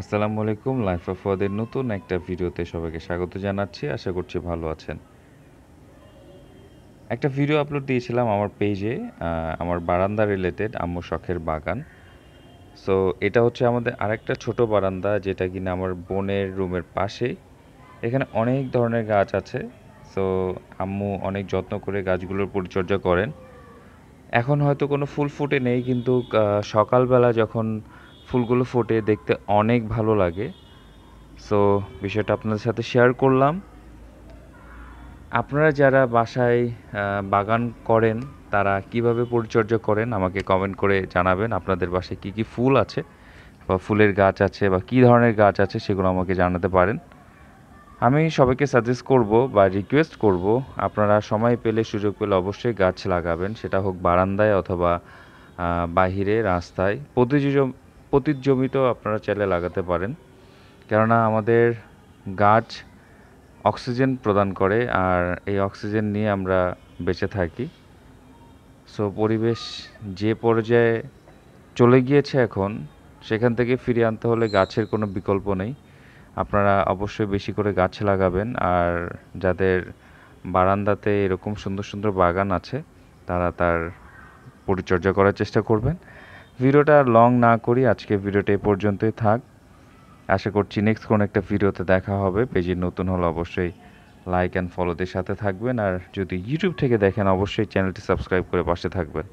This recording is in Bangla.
আসসালামু আলাইকুম লাইফ অফ ওয়াদের নতুন একটা ভিডিওতে সবাইকে স্বাগত জানাচ্ছি আশা করছি ভালো আছেন একটা ভিডিও আপলোড দিয়েছিলাম আমার পেজে আমার বারান্দা রিলেটেড আম্মু শখের বাগান সো এটা হচ্ছে আমাদের আরেকটা ছোট বারান্দা যেটা কিনা আমার বোনের রুমের পাশে এখানে অনেক ধরনের গাছ আছে সো আম্মু অনেক যত্ন করে গাছগুলোর পরিচর্যা করেন এখন হয়তো কোনো ফুল ফুটে নেই কিন্তু সকালবেলা যখন ফুলগুলো ফোটে দেখতে অনেক ভালো লাগে সো বিষয়টা আপনাদের সাথে শেয়ার করলাম আপনারা যারা বাসায় বাগান করেন তারা কিভাবে পরিচর্যা করেন আমাকে কমেন্ট করে জানাবেন আপনাদের বাসায় কি কি ফুল আছে বা ফুলের গাছ আছে বা কি ধরনের গাছ আছে সেগুলো আমাকে জানাতে পারেন আমি সবাইকে সাজেস্ট করব বা রিকোয়েস্ট করব আপনারা সময় পেলে সুযোগ পেলে অবশ্যই গাছ লাগাবেন সেটা হোক বারান্দায় অথবা বাহিরে রাস্তায় প্রতিযোগিতা পতিত জমিতেও আপনারা চাইলে লাগাতে পারেন কেননা আমাদের গাছ অক্সিজেন প্রদান করে আর এই অক্সিজেন নিয়ে আমরা বেঁচে থাকি সো পরিবেশ যে পর্যায়ে চলে গিয়েছে এখন সেখান থেকে ফিরে আনতে হলে গাছের কোনো বিকল্প নেই আপনারা অবশ্যই বেশি করে গাছ লাগাবেন আর যাদের বারান্দাতে এরকম সুন্দর সুন্দর বাগান আছে তারা তার পরিচর্যা করার চেষ্টা করবেন ভিডিওটা লং না করি আজকে ভিডিওটা এ পর্যন্তই থাক আশা করছি নেক্সট কোনো একটা ভিডিওতে দেখা হবে পেজে নতুন হলে অবশ্যই লাইক অ্যান্ড ফলোদের সাথে থাকবেন আর যদি ইউটিউব থেকে দেখেন অবশ্যই চ্যানেলটি সাবস্ক্রাইব করে পাশে থাকবেন